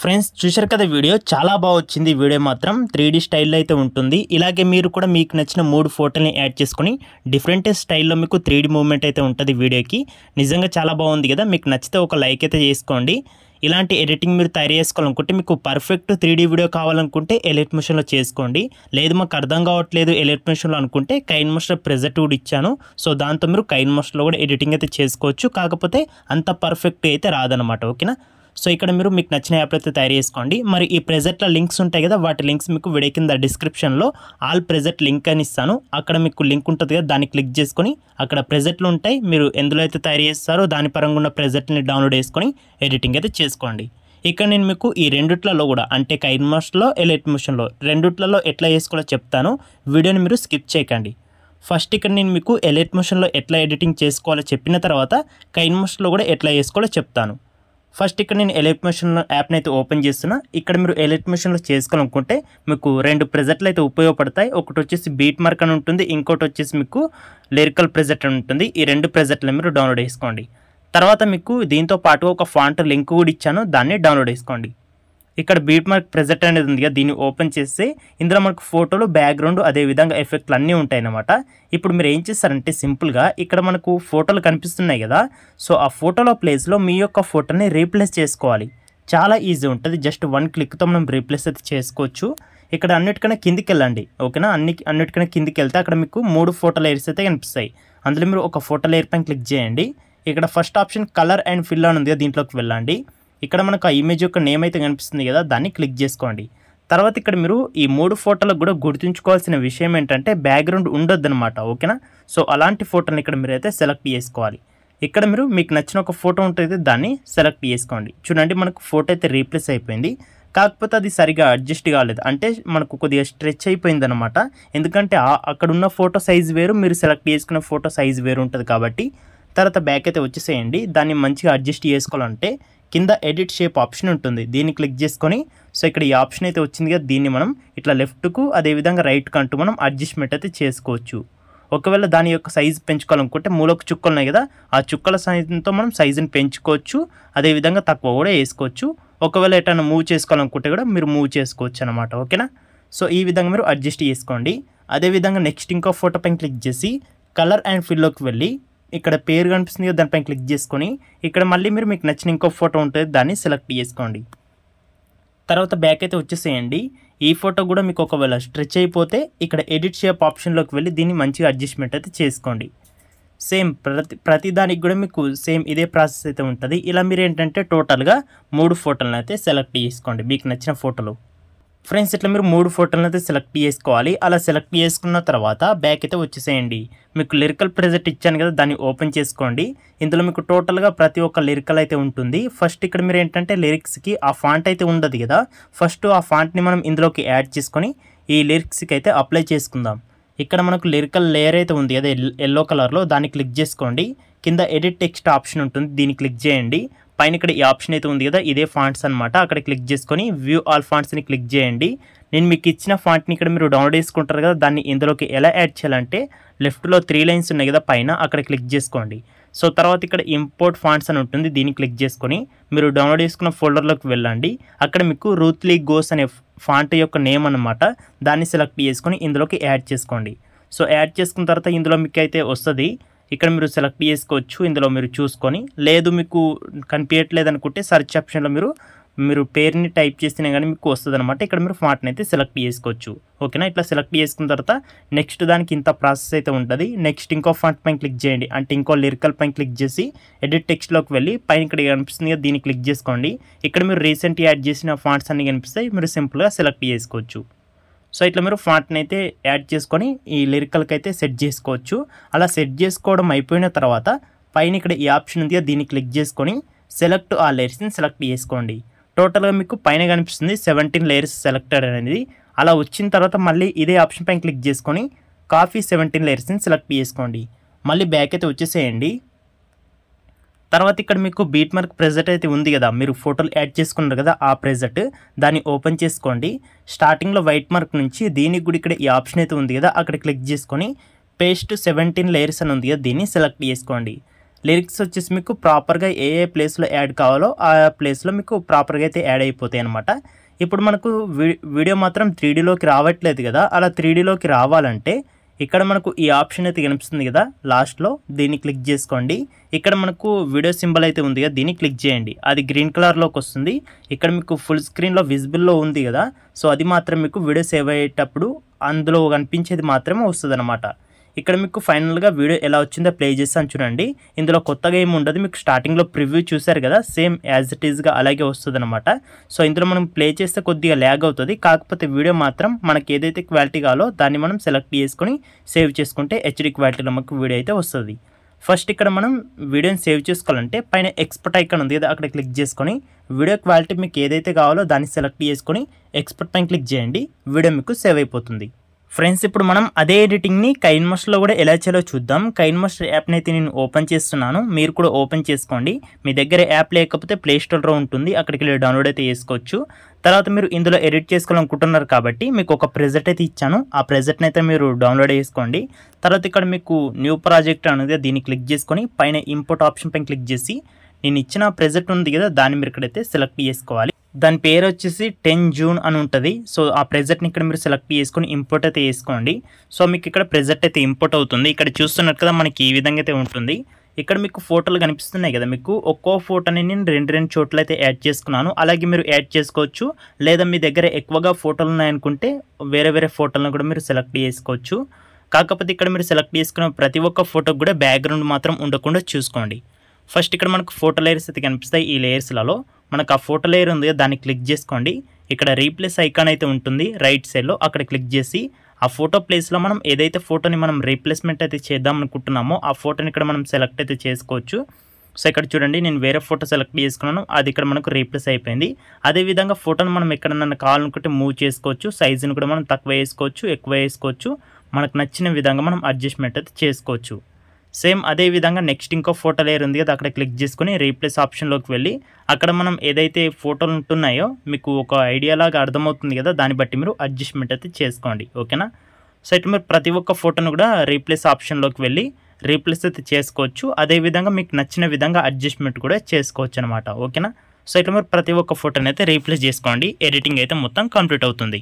friends చూశారు కదా video చాలా బాగా వచ్చింది వీడియో మాత్రం త్రీ స్టైల్లో అయితే ఉంటుంది ఇలాగే మీరు కూడా మీకు నచ్చిన మూడు ఫోటోని యాడ్ చేసుకుని డిఫరెంట్ స్టైల్లో మీకు త్రీ మూమెంట్ అయితే ఉంటుంది వీడియోకి నిజంగా చాలా బాగుంది కదా మీకు నచ్చితే ఒక లైక్ అయితే చేసుకోండి ఇలాంటి ఎడిటింగ్ మీరు తయారు చేసుకోవాలనుకుంటే మీకు పర్ఫెక్ట్ త్రీ వీడియో కావాలనుకుంటే ఎలెట్ మిషన్లో చేసుకోండి లేదు మాకు అర్థం కావట్లేదు ఎలెట్ మిషన్లో అనుకుంటే కైన్ మోషన్ ప్రెజెంట్ కూడా ఇచ్చాను సో దాంతో మీరు కైన్ మోషన్లో కూడా ఎడిటింగ్ అయితే చేసుకోవచ్చు కాకపోతే అంత పర్ఫెక్ట్ అయితే రాదనమాట ఓకేనా సో ఇక్కడ మీరు మీకు నచ్చిన యాప్ అయితే తయారు చేసుకోండి మరి ఈ ప్రెజెంట్లో లింక్స్ ఉంటాయి కదా వాటి లింక్స్ మీకు వీడియో కింద డిస్క్రిప్షన్లో ఆల్ ప్రెజెంట్ లింక్ అని ఇస్తాను అక్కడ మీకు లింక్ ఉంటుంది కదా దాన్ని క్లిక్ చేసుకొని అక్కడ ప్రెజెంట్లు ఉంటాయి మీరు ఎందులో అయితే తయారు చేస్తారో దాని పరంగా ఉన్న ప్రెజెంట్ని డౌన్లోడ్ చేసుకొని ఎడిటింగ్ అయితే చేసుకోండి ఇక్కడ నేను మీకు ఈ రెండిట్లలో కూడా అంటే కైన్ మోషన్లో ఎలైట్ మోషన్లో రెండిట్లలో ఎట్లా చేసుకోవాలో చెప్తాను వీడియోని మీరు స్కిప్ చేయకండి ఫస్ట్ ఇక్కడ నేను మీకు ఎలైట్ మోషన్లో ఎట్లా ఎడిటింగ్ చేసుకోవాలో చెప్పిన తర్వాత కైన్ మోషన్లో కూడా ఎట్లా చేసుకోవాలో చెప్తాను ఫస్ట్ ఇక్కడ నేను ఎలక్ట్ మిషన్లో యాప్ని అయితే ఓపెన్ చేస్తున్నా ఇక్కడ మీరు ఎలక్ట్ మిషన్లో చేసుకోవాలనుకుంటే మీకు రెండు ప్రెజెంట్లు అయితే ఉపయోగపడతాయి ఒకటి వచ్చేసి బీట్ మార్క్ అని ఉంటుంది ఇంకోటి వచ్చేసి మీకు లిరికల్ ప్రెజెంట్ అని ఉంటుంది ఈ రెండు ప్రెజెంట్లు మీరు డౌన్లోడ్ చేసుకోండి తర్వాత మీకు దీంతో పాటు ఒక ఫాంట్ లింక్ కూడా ఇచ్చాను దాన్ని డౌన్లోడ్ చేసుకోండి ఇక్కడ బీట్ మార్క్ ప్రెజెంట్ అనేది కదా దీన్ని ఓపెన్ చేసి ఇందులో మనకు ఫోటోలు బ్యాక్గ్రౌండ్ అదేవిధంగా ఎఫెక్ట్లు అన్నీ ఉంటాయన్నమాట ఇప్పుడు మీరు ఏం చేస్తారంటే సింపుల్గా ఇక్కడ మనకు ఫోటోలు కనిపిస్తున్నాయి కదా సో ఆ ఫోటోల ప్లేస్లో మీ యొక్క ఫోటోని రీప్లేస్ చేసుకోవాలి చాలా ఈజీ ఉంటుంది జస్ట్ వన్ క్లిక్తో మనం రీప్లేస్ అయితే చేసుకోవచ్చు ఇక్కడ అన్నిటికన్నా కిందికి వెళ్ళండి ఓకేనా అన్ని అన్నిటికన్నా కిందికి వెళ్తే అక్కడ మీకు మూడు ఫోటో లేయర్స్ అయితే కనిపిస్తాయి అందులో మీరు ఒక ఫోటో లేయర్ పైన క్లిక్ చేయండి ఇక్కడ first option colour and fill అని ఉంది దీంట్లోకి వెళ్ళండి ఇక్కడ మనకు ఆ ఇమేజ్ యొక్క నేమ్ అయితే కనిపిస్తుంది కదా దాన్ని క్లిక్ చేసుకోండి తర్వాత ఇక్కడ మీరు ఈ మూడు ఫోటోలకు కూడా గుర్తుంచుకోవాల్సిన విషయం ఏంటంటే బ్యాక్గ్రౌండ్ అనమాట ఓకేనా సో అలాంటి ఫోటోని ఇక్కడ మీరు అయితే సెలెక్ట్ చేసుకోవాలి ఇక్కడ మీరు మీకు నచ్చిన ఒక ఫోటో ఉంటుంది దాన్ని సెలెక్ట్ చేసుకోండి చూడండి మనకు ఫోటో అయితే రీప్లేస్ అయిపోయింది కాకపోతే అది సరిగా అడ్జస్ట్ కాలేదు అంటే మనకు కొద్దిగా స్ట్రెచ్ అయిపోయిందనమాట ఎందుకంటే అక్కడ ఉన్న ఫోటో సైజ్ వేరు మీరు సెలెక్ట్ చేసుకున్న ఫోటో సైజ్ వేరు ఉంటుంది కాబట్టి తర్వాత బ్యాక్ అయితే వచ్చేసేయండి దాన్ని మంచిగా అడ్జస్ట్ చేసుకోవాలంటే కింద ఎడిట్ షేప్ ఆప్షన్ ఉంటుంది దీన్ని క్లిక్ చేసుకొని సో ఇక్కడ ఈ ఆప్షన్ అయితే వచ్చింది కదా దీన్ని మనం ఇట్లా లెఫ్ట్కు అదేవిధంగా రైట్కు అంటూ మనం అడ్జస్ట్మెంట్ అయితే చేసుకోవచ్చు ఒకవేళ దాని యొక్క సైజు పెంచుకోవాలనుకుంటే మూలకు చుక్కలు ఉన్నాయి కదా ఆ చుక్కల సైజుతో మనం సైజుని పెంచుకోవచ్చు అదేవిధంగా తక్కువ కూడా వేసుకోవచ్చు ఒకవేళ ఎటన్నా మూవ్ చేసుకోవాలనుకుంటే కూడా మీరు మూవ్ చేసుకోవచ్చు అనమాట ఓకేనా సో ఈ విధంగా మీరు అడ్జస్ట్ చేసుకోండి అదేవిధంగా నెక్స్ట్ ఇంకో ఫోటో పైన క్లిక్ చేసి కలర్ అండ్ ఫిల్లోకి వెళ్ళి ఇక్కడ పేరు కనిపిస్తుంది కదా దానిపైన క్లిక్ చేసుకొని ఇక్కడ మళ్ళీ మీరు మీకు నచ్చిన ఇంకో ఫోటో ఉంటుంది దాన్ని సెలెక్ట్ చేసుకోండి తర్వాత బ్యాక్ అయితే వచ్చేసేయండి ఈ ఫోటో కూడా మీకు ఒకవేళ స్ట్రెచ్ అయిపోతే ఇక్కడ ఎడిట్ షేప్ ఆప్షన్లోకి వెళ్ళి దీన్ని మంచిగా అడ్జస్ట్మెంట్ అయితే చేసుకోండి సేమ్ ప్రతి ప్రతి దానికి కూడా మీకు సేమ్ ఇదే ప్రాసెస్ అయితే ఉంటుంది ఇలా మీరు ఏంటంటే టోటల్గా మూడు ఫోటోలను అయితే సెలెక్ట్ చేసుకోండి మీకు నచ్చిన ఫోటోలు ఫ్రెండ్స్ ఇట్లా మీరు మూడు ఫోటోలను అయితే సెలెక్ట్ చేసుకోవాలి అలా సెలెక్ట్ చేసుకున్న తర్వాత బ్యాక్ అయితే వచ్చేసేయండి మీకు లిరికల్ ప్రెజెంట్ ఇచ్చాను కదా దాన్ని ఓపెన్ చేసుకోండి ఇందులో మీకు టోటల్గా ప్రతి ఒక్క లిరికల్ అయితే ఉంటుంది ఫస్ట్ ఇక్కడ మీరు ఏంటంటే లిరిక్స్కి ఆ ఫాంట్ అయితే ఉండదు కదా ఫస్ట్ ఆ ఫాంట్ని మనం ఇందులోకి యాడ్ చేసుకొని ఈ లిరిక్స్కి అయితే అప్లై చేసుకుందాం ఇక్కడ మనకు లిరికల్ లేయర్ అయితే ఉంది కదా ఎల్లో కలర్లో దాన్ని క్లిక్ చేసుకోండి కింద ఎడిట్ టెక్స్ట్ ఆప్షన్ ఉంటుంది దీన్ని క్లిక్ చేయండి పైన ఇక్కడ ఈ ఆప్షన్ అయితే ఉంది కదా ఇదే ఫాంట్స్ అనమాట అక్కడ క్లిక్ చేసుకొని వ్యూ ఆల్ ఫాంట్స్ని క్లిక్ చేయండి నేను మీకు ఇచ్చిన ఫాంట్ని ఇక్కడ మీరు డౌన్లోడ్ చేసుకుంటారు కదా దాన్ని ఇందులోకి ఎలా యాడ్ చేయాలంటే లెఫ్ట్లో త్రీ లైన్స్ ఉన్నాయి కదా పైన అక్కడ క్లిక్ చేసుకోండి సో తర్వాత ఇక్కడ ఇంపోర్ట్ ఫాంట్స్ అని ఉంటుంది దీన్ని క్లిక్ చేసుకొని మీరు డౌన్లోడ్ చేసుకున్న ఫోల్డర్లోకి వెళ్ళండి అక్కడ మీకు రూత్లీ గోస్ అనే ఫాంట్ యొక్క నేమ్ అనమాట దాన్ని సెలెక్ట్ చేసుకొని ఇందులోకి యాడ్ చేసుకోండి సో యాడ్ చేసుకున్న తర్వాత ఇందులో మీకు అయితే వస్తుంది ఇక్కడ మీరు సెలెక్ట్ చేసుకోవచ్చు ఇందులో మీరు చూసుకొని లేదు మీకు కనిపించట్లేదు అనుకుంటే సర్చ్ ఆప్షన్లో మీరు మీరు పేరుని టైప్ చేసినా కానీ మీకు వస్తుంది అనమాట ఇక్కడ మీరు ఫాంట్ని అయితే సెలెక్ట్ చేసుకోవచ్చు ఓకేనా ఇట్లా సెలెక్ట్ చేసుకున్న తర్వాత నెక్స్ట్ దానికి ఇంత ప్రాసెస్ అయితే ఉంటుంది నెక్స్ట్ ఇంకో ఫాంట్ పైన క్లిక్ చేయండి అంటే ఇంకో లిరికల్ పైన క్లిక్ చేసి ఎడిట్ టెక్స్ట్లోకి వెళ్ళి పైన ఇక్కడ కనిపిస్తుంది దీన్ని క్లిక్ చేసుకోండి ఇక్కడ మీరు రీసెంట్గా యాడ్ చేసిన ఫాంట్స్ అన్ని కనిపిస్తాయి మీరు సింపుల్గా సెలెక్ట్ చేసుకోవచ్చు సో ఇట్లా మీరు ఫాంట్ని అయితే యాడ్ చేసుకొని ఈ లిరికల్కి అయితే సెట్ చేసుకోవచ్చు అలా సెట్ చేసుకోవడం అయిపోయిన తర్వాత పైన ఇక్కడ ఈ ఆప్షన్ ఉందిగా దీన్ని క్లిక్ చేసుకొని సెలెక్ట్ ఆ లేయర్స్ని సెలెక్ట్ చేసుకోండి టోటల్గా మీకు పైన కనిపిస్తుంది సెవెంటీన్ లేయర్స్ సెలెక్టెడ్ అనేది అలా వచ్చిన తర్వాత మళ్ళీ ఇదే ఆప్షన్ పైన క్లిక్ చేసుకొని కాఫీ సెవెంటీన్ లేయర్స్ని సెలెక్ట్ చేసుకోండి మళ్ళీ బ్యాక్ అయితే వచ్చేసేయండి తర్వాత ఇక్కడ మీకు బీట్ మార్క్ ప్రెజెంట్ అయితే ఉంది కదా మీరు ఫోటోలు యాడ్ చేసుకున్నారు కదా ఆ ప్రెజెంట్ దాన్ని ఓపెన్ చేసుకోండి స్టార్టింగ్లో వైట్ మార్క్ నుంచి దీనికి కూడా ఇక్కడ ఈ ఆప్షన్ అయితే ఉంది కదా అక్కడ క్లిక్ చేసుకొని పేస్ట్ సెవెంటీన్ లేయర్స్ అని ఉంది కదా దీన్ని సెలెక్ట్ చేసుకోండి లిరిక్స్ వచ్చేసి మీకు ప్రాపర్గా ఏ ఏ ప్లేస్లో యాడ్ కావాలో ఆ ప్లేస్లో మీకు ప్రాపర్గా అయితే యాడ్ అయిపోతాయి అనమాట ఇప్పుడు మనకు వీడియో మాత్రం త్రీడీలోకి రావట్లేదు కదా అలా త్రీడీలోకి రావాలంటే ఇక్కడ మనకు ఈ ఆప్షన్ అయితే కనిపిస్తుంది కదా లాస్ట్లో దీన్ని క్లిక్ చేసుకోండి ఇక్కడ మనకు వీడియో సింబల్ అయితే ఉంది కదా దీన్ని క్లిక్ చేయండి అది గ్రీన్ కలర్లోకి వస్తుంది ఇక్కడ మీకు ఫుల్ స్క్రీన్లో విజిబుల్లో ఉంది కదా సో అది మాత్రం మీకు వీడియో సేవ్ అయ్యేటప్పుడు అందులో కనిపించేది మాత్రమే వస్తుంది ఇక్కడ మీకు ఫైనల్గా వీడియో ఎలా వచ్చిందో ప్లే చేస్తాను చూడండి ఇందులో కొత్తగా ఏమి ఉండదు మీకు స్టార్టింగ్లో ప్రివ్యూ చూశారు కదా సేమ్ యాజ్ ఇట్ ఈస్గా అలాగే వస్తుంది అనమాట సో ఇందులో మనం ప్లే చేస్తే కొద్దిగా ల్యాగ్ అవుతుంది కాకపోతే వీడియో మాత్రం మనకి ఏదైతే క్వాలిటీ కావాలో దాన్ని మనం సెలెక్ట్ చేసుకొని సేవ్ చేసుకుంటే హెచ్డి క్వాలిటీలో మనకు వీడియో అయితే వస్తుంది ఫస్ట్ ఇక్కడ మనం వీడియోని సేవ్ చేసుకోవాలంటే పైన ఎక్స్పర్ట్ ఐకన్ ఉంది కదా అక్కడ క్లిక్ చేసుకొని వీడియో క్వాలిటీ మీకు ఏదైతే కావాలో దాన్ని సెలెక్ట్ చేసుకొని ఎక్స్పర్ట్ పైన క్లిక్ చేయండి వీడియో మీకు సేవ్ అయిపోతుంది ఫ్రెండ్స్ ఇప్పుడు మనం అదే ఎడిటింగ్ని కైన్మస్ట్లో కూడా ఎలా చేయాలో చూద్దాం కైన్మస్ట్ యాప్ని అయితే నేను ఓపెన్ చేస్తున్నాను మీరు కూడా ఓపెన్ చేసుకోండి మీ దగ్గర యాప్ లేకపోతే ప్లేస్టోర్లో ఉంటుంది అక్కడికి వెళ్ళి డౌన్లోడ్ అయితే చేసుకోవచ్చు తర్వాత మీరు ఇందులో ఎడిట్ చేసుకోవాలనుకుంటున్నారు కాబట్టి మీకు ఒక ప్రెజెంట్ అయితే ఇచ్చాను ఆ ప్రెజెంట్ని అయితే మీరు డౌన్లోడ్ చేసుకోండి తర్వాత ఇక్కడ మీకు న్యూ ప్రాజెక్ట్ అనేది దీన్ని క్లిక్ చేసుకొని పైన ఇంపోర్ట్ ఆప్షన్ పైన క్లిక్ చేసి నేను ఇచ్చిన ప్రెజెంట్ ఉంది కదా దాన్ని మీరు ఇక్కడైతే సెలెక్ట్ చేసుకోవాలి దాని పేరు వచ్చేసి టెన్ జూన్ అని ఉంటుంది సో ఆ ప్రెజెంట్ని ఇక్కడ మీరు సెలెక్ట్ చేసుకొని ఇంపోర్ట్ అయితే వేసుకోండి సో మీకు ఇక్కడ ప్రెజెంట్ అయితే ఇంపోర్ట్ అవుతుంది ఇక్కడ చూస్తున్నట్టు కదా మనకి ఈ విధంగా అయితే ఉంటుంది ఇక్కడ మీకు ఫోటోలు కనిపిస్తున్నాయి కదా మీకు ఒక్కో ఫోటోని నేను రెండు రెండు చోట్ల అయితే యాడ్ చేసుకున్నాను అలాగే మీరు యాడ్ చేసుకోవచ్చు లేదా మీ దగ్గర ఎక్కువగా ఫోటోలు ఉన్నాయనుకుంటే వేరే వేరే ఫోటోలను కూడా మీరు సెలెక్ట్ చేసుకోవచ్చు కాకపోతే ఇక్కడ మీరు సెలెక్ట్ చేసుకున్న ప్రతి ఒక్క ఫోటోకి కూడా బ్యాక్గ్రౌండ్ మాత్రం ఉండకుండా చూసుకోండి ఫస్ట్ ఇక్కడ మనకు ఫోటో లేయర్స్ అయితే కనిపిస్తాయి ఈ లేయర్స్లలో మనకు ఆ ఫోటో లేయర్ ఉంది దాన్ని క్లిక్ చేసుకోండి ఇక్కడ రీప్లేస్ ఐకాన్ అయితే ఉంటుంది రైట్ సైడ్లో అక్కడ క్లిక్ చేసి ఆ ఫోటో ప్లేస్లో మనం ఏదైతే ఫోటోని మనం రీప్లేస్మెంట్ అయితే చేద్దాం అనుకుంటున్నామో ఆ ఫోటోని ఇక్కడ మనం సెలెక్ట్ అయితే చేసుకోవచ్చు సో ఇక్కడ చూడండి నేను వేరే ఫోటో సెలెక్ట్ చేసుకున్నాను అది ఇక్కడ మనకు రీప్లేస్ అయిపోయింది అదేవిధంగా ఫోటోని మనం ఎక్కడన్నా కావాలనుకుంటే మూవ్ చేసుకోవచ్చు సైజుని కూడా మనం తక్కువ వేసుకోవచ్చు ఎక్కువ వేసుకోవచ్చు మనకు నచ్చిన విధంగా మనం అడ్జస్ట్మెంట్ అయితే చేసుకోవచ్చు సేమ్ అదే విధంగా నెక్స్ట్ ఇంకో ఫోటో లేయర్ ఉంది కదా అక్కడ క్లిక్ చేసుకుని రీప్లేస్ ఆప్షన్లోకి వెళ్ళి అక్కడ మనం ఏదైతే ఫోటోలు ఉంటున్నాయో మీకు ఒక ఐడియాలాగా అర్థమవుతుంది కదా దాన్ని బట్టి మీరు అడ్జస్ట్మెంట్ అయితే చేసుకోండి ఓకేనా సో ఇట్లా మీరు ప్రతి ఒక్క ఫోటోను కూడా రీప్లేస్ ఆప్షన్లోకి వెళ్ళి రీప్లేస్ అయితే చేసుకోవచ్చు అదేవిధంగా మీకు నచ్చిన విధంగా అడ్జస్ట్మెంట్ కూడా చేసుకోవచ్చు అనమాట ఓకేనా సో ఇట్లా మీరు ప్రతి ఒక్క ఫోటోని అయితే రీప్లేస్ చేసుకోండి ఎడిటింగ్ అయితే మొత్తం కంప్లీట్ అవుతుంది